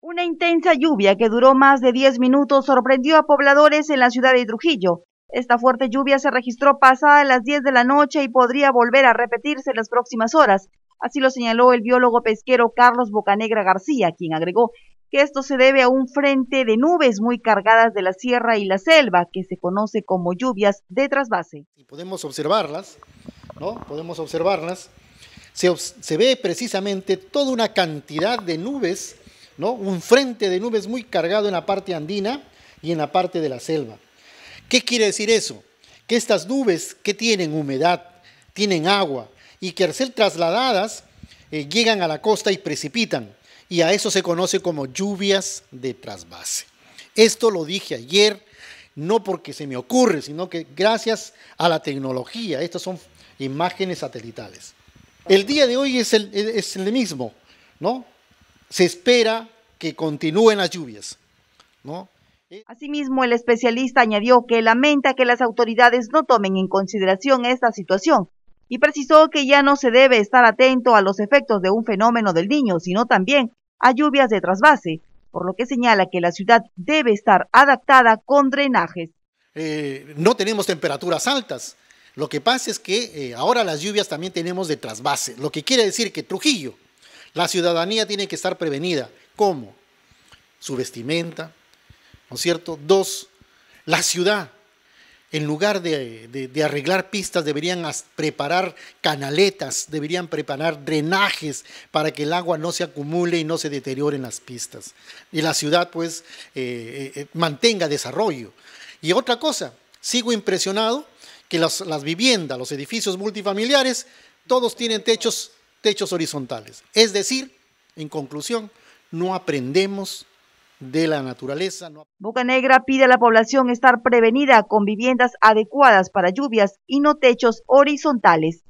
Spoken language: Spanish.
Una intensa lluvia que duró más de 10 minutos sorprendió a pobladores en la ciudad de Trujillo. Esta fuerte lluvia se registró pasada las 10 de la noche y podría volver a repetirse en las próximas horas. Así lo señaló el biólogo pesquero Carlos Bocanegra García, quien agregó que esto se debe a un frente de nubes muy cargadas de la sierra y la selva, que se conoce como lluvias de trasvase. podemos observarlas, ¿no? Podemos observarlas. se ve precisamente toda una cantidad de nubes un frente de nubes muy cargado en la parte andina y en la parte de la selva. ¿Qué quiere decir eso? Que estas nubes que tienen humedad, tienen agua y que al ser trasladadas eh, llegan a la costa y precipitan. Y a eso se conoce como lluvias de trasvase. Esto lo dije ayer, no porque se me ocurre, sino que gracias a la tecnología. Estas son imágenes satelitales. El día de hoy es el, es el mismo, ¿no? se espera que continúen las lluvias. ¿no? Eh, Asimismo, el especialista añadió que lamenta que las autoridades no tomen en consideración esta situación y precisó que ya no se debe estar atento a los efectos de un fenómeno del niño, sino también a lluvias de trasvase, por lo que señala que la ciudad debe estar adaptada con drenajes. Eh, no tenemos temperaturas altas. Lo que pasa es que eh, ahora las lluvias también tenemos de trasvase, lo que quiere decir que Trujillo, la ciudadanía tiene que estar prevenida. ¿Cómo? Su vestimenta, ¿no es cierto? Dos, la ciudad. En lugar de, arreglar pistas, deberían preparar canaletas, deberían preparar drenajes para que el agua no se acumule y no se deteriore en las pistas. Y la ciudad, pues, eh, eh, eh, mantenga desarrollo. Y otra cosa, sigo impresionado que las viviendas, los edificios multifamiliares, todos tienen techos techos horizontales. Es decir, en conclusión, no aprendemos de la naturaleza. No... Boca Negra pide a la población estar prevenida con viviendas adecuadas para lluvias y no techos horizontales.